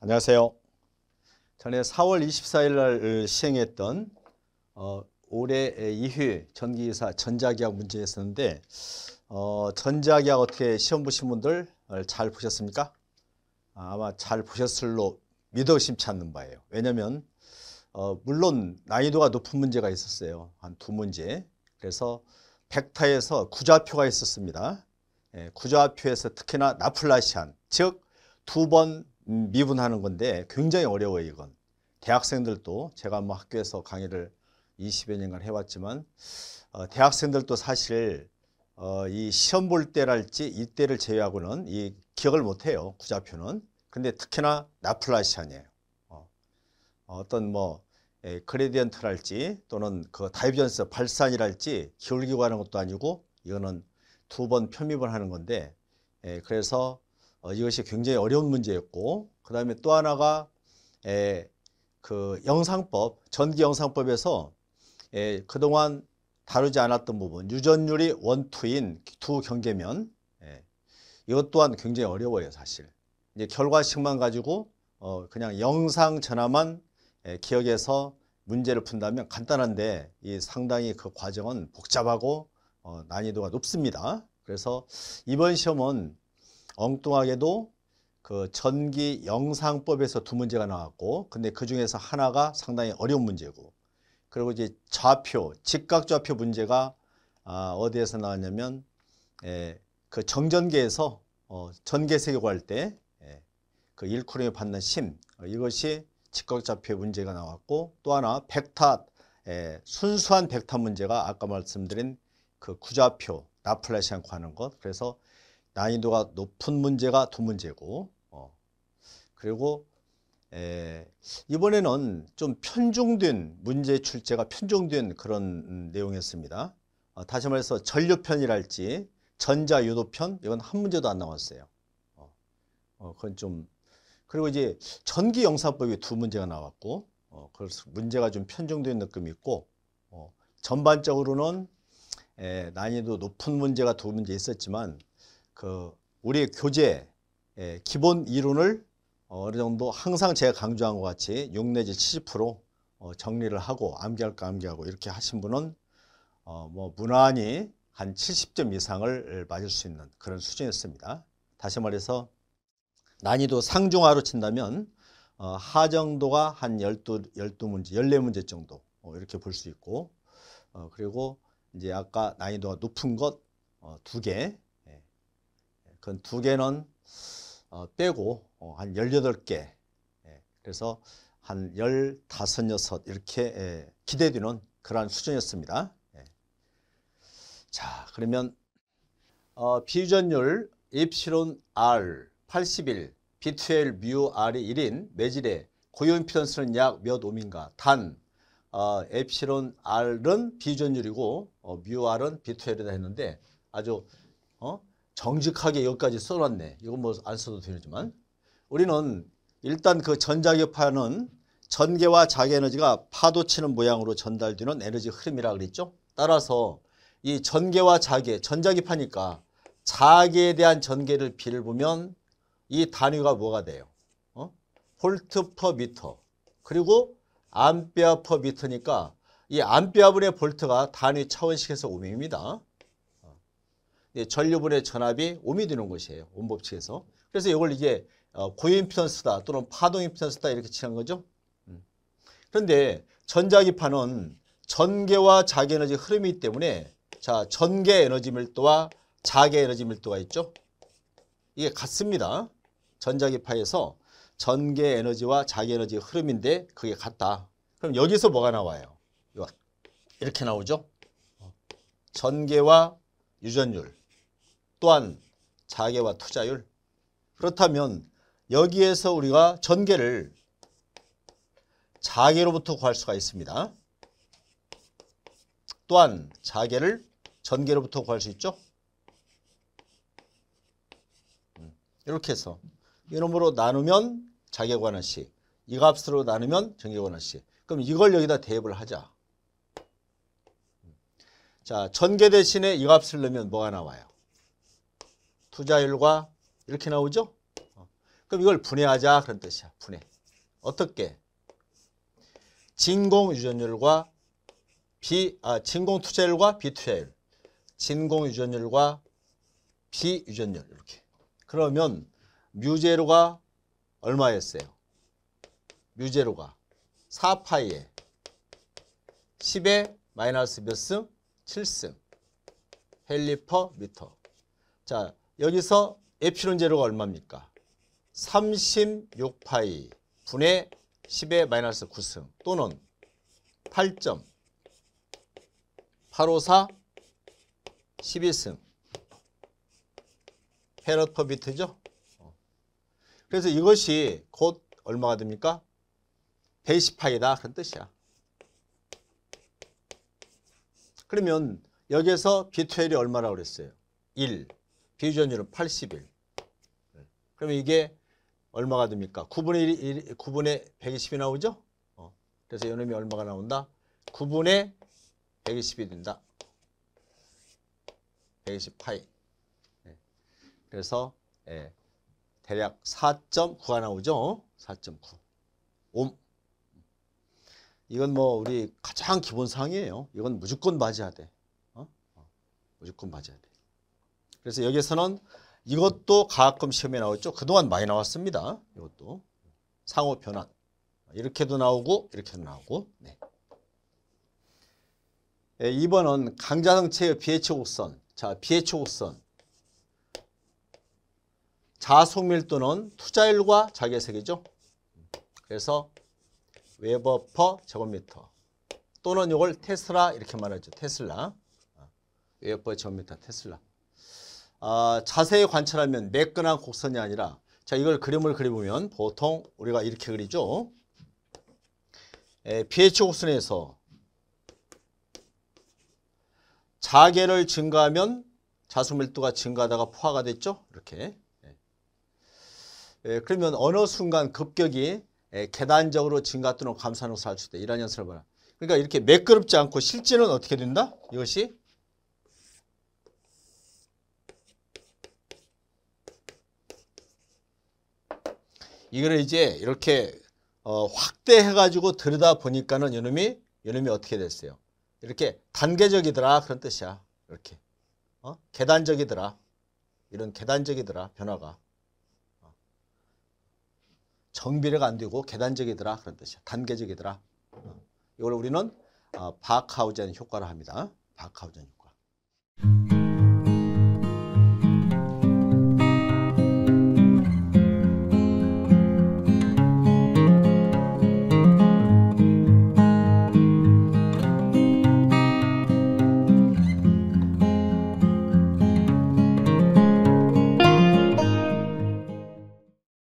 안녕하세요. 전에 4월 24일 날 어, 시행했던 어, 올해 2회 전기기사 전자기학 문제였었는데 어, 전자기학 어떻게 시험 보신 분들 어, 잘 보셨습니까? 아마 잘 보셨을로 믿어 의심치 않는 바예요. 왜냐하면 어, 물론 난이도가 높은 문제가 있었어요. 한 두 문제. 그래서 백타에서 구좌표가 있었습니다. 예, 구좌표에서 특히나 나플라시안, 즉두번 미분하는 건데 굉장히 어려워요 이건 대학생들도 제가 뭐 학교에서 강의를 20여 년간 해왔지만 어, 대학생들도 사실 어, 이 시험 볼 때랄지 이때를 제외하고는 이 기억을 못해요 구자표는 근데 특히나 나플라시안이에요 어, 어떤 뭐 예, 그레디언트랄지 또는 그 다이비전스 발산이랄지 기울기고 하는 것도 아니고 이거는 두 번 편입을 하는 건데 예, 그래서 어, 이것이 굉장히 어려운 문제였고 그 다음에 또 하나가 에, 그 영상법 전기 영상법에서 에, 그동안 다루지 않았던 부분 유전율이 원투인 두 경계면 에, 이것 또한 굉장히 어려워요 사실 이제 결과식만 가지고 어, 그냥 영상 전화만 에, 기억해서 문제를 푼다면 간단한데 이 상당히 그 과정은 복잡하고 어, 난이도가 높습니다 그래서 이번 시험은 엉뚱하게도 그 전기 영상법에서 두 문제가 나왔고 근데 그 중에서 하나가 상당히 어려운 문제고 그리고 이제 좌표 직각좌표 문제가 아, 어디에서 나왔냐면 에, 예, 그 정전계에서 어, 전계세 계고할 때그 예, 그 일쿠름에 받는 심 어, 이것이 직각좌표 문제가 나왔고 또 하나 백타 에, 예, 순수한 백타 문제가 아까 말씀드린 그 구좌표 나플라시 안구 하는 것 그래서 난이도가 높은 문제가 두 문제고 어. 그리고 에, 이번에는 좀 편중된 문제 출제가 편중된 그런 음, 내용이었습니다. 어, 다시 말해서 전류편이랄지 전자유도편 이건 한 문제도 안 나왔어요. 어, 어, 그건 좀 그리고 이제 전기영사법이 두 문제가 나왔고 어, 그래서 문제가 좀 편중된 느낌이 있고 어, 전반적으로는 에, 난이도 높은 문제가 두 문제 있었지만 그 우리의 교재 예, 기본 이론을 어느 정도 항상 제가 강조한 것 같이 6 내지 70% 어, 정리를 하고 암기할까 암기하고 이렇게 하신 분은 어뭐 무난히 한 70점 이상을 맞을 수 있는 그런 수준이었습니다. 다시 말해서 난이도 상중하로 친다면 어, 하정도가 한 12, 12문제, 14문제 정도 어, 이렇게 볼 수 있고 어, 그리고 이제 아까 난이도가 높은 것두 어, 개, 그두 개는 어, 빼고 어, 한 18개 예, 그래서 한 15, 6 이렇게 예, 기대되는 그러한 수준이었습니다. 예. 자 그러면 어, 비유전율 엡실론 R 81 b 2뮤 R이 1인 매질의 고유 임피던스는 약 몇 옴인가 단 어, 엡실론 R은 비전율이고 어, 뮤 R은 b 2이다 했는데 아주 어? 정직하게 여기까지 써놨네. 이건 뭐 안 써도 되지만 우리는 일단 그 전자기파는 전개와 자기에너지가 파도치는 모양으로 전달되는 에너지 흐름이라 그랬죠. 따라서 이 전개와 자개, 전자기파니까 자개에 대한 전개를 비를 보면 이 단위가 뭐가 돼요? 어? 볼트 퍼 미터 그리고 암페어 퍼 미터니까 이 암페어분의 볼트가 단위 차원식에서 오음입니다 예, 전류분의 전압이 옴이 되는 것이에요. 옴 법칙에서. 그래서 이걸 이제 어, 고임피턴스다 또는 파동임피턴스다 이렇게 칠한 거죠. 음. 그런데 전자기파는 전계와 자계에너지 흐름이기 때문에 자 전계 에너지 밀도와 자계 에너지 밀도가 있죠. 이게 같습니다. 전자기파에서 전계 에너지와 자계 에너지 흐름인데 그게 같다. 그럼 여기서 뭐가 나와요? 이렇게 나오죠. 전계와 유전율. 또한 자개와 투자율 그렇다면 여기에서 우리가 전개를 자개로부터 구할 수가 있습니다. 또한 자개를 전개로부터 구할 수 있죠. 음, 이렇게 해서 이놈으로 나누면 자개 관한식 이 값으로 나누면 전개 관한식 그럼 이걸 여기다 대입을 하자. 음, 자 전개 대신에 이 값을 넣으면 뭐가 나와요? 투자율과 이렇게 나오죠? 어. 그럼 이걸 분해하자 그런 뜻이야. 분해. 어떻게? 진공 유전율과 비, 아, 진공 투자율과 비투자율. 진공 유전율과 비유전율 이렇게. 그러면 뮤제로가 얼마였어요? 뮤제로가 4파이에 10에 마이너스 몇 승? 7승 헬리퍼 미터 자 여기서 에피론 제로가 얼마입니까? 36파이 분의 10의 마이너스 9승 또는 8.854 12승 페럿 퍼 비트죠. 그래서 이것이 곧 얼마가 됩니까? 110파이다 그런 뜻이야. 그러면 여기에서 비투엘이 얼마라고 그랬어요? 1 비유전율은 81. 그러면 이게 얼마가 됩니까? 9분의 1, 9분의 120이 나오죠? 어. 그래서 이놈이 얼마가 나온다? 9분의 120이 된다. 120파이. 네. 그래서 예. 대략 4.9가 나오죠? 4.9. 옴. 이건 뭐 우리 가장 기본 사항이에요. 이건 무조건 맞아야 돼. 어? 어. 무조건 맞아야 돼. 그래서 여기에서는 이것도 가학금 시험에 나왔죠. 그동안 많이 나왔습니다. 이것도 상호 변환 이렇게도 나오고 이렇게도 나오고 네. 네 예, 2번은 강자성체의 BH 곡선 자 BH 곡선 자속밀도는 투자율과 자개색이죠. 그래서 웨버 퍼 제곱미터 또는 이걸 테슬라 이렇게 말하죠. 테슬라 아, 웨버 퍼 제곱미터 테슬라 아, 자세히 관찰하면 매끈한 곡선이 아니라 자 이걸 그림을 그려보면 보통 우리가 이렇게 그리죠. 에, 예, BH 곡선에서 자개를 증가하면 자수밀도가 증가하다가 포화가 됐죠. 이렇게. 에, 예. 예, 그러면 어느 순간 급격이 에, 계단적으로 증가 또는 감산으로 살수 있다. 이런 연설을 말합 그러니까 이렇게 매끄럽지 않고 실제는 어떻게 된다? 이것이 이거를 이제 이렇게 어, 확대해가지고 들여다 보니까는 이놈이 이놈이 어떻게 됐어요? 이렇게 단계적이더라 그런 뜻이야. 이렇게 어? 계단적이더라. 이런 계단적이더라 변화가 어. 정비례가 안 되고 계단적이더라 그런 뜻이야. 단계적이더라. 어. 이걸 우리는 어, 바하우젠 효과라 합니다. 바하우젠 효과.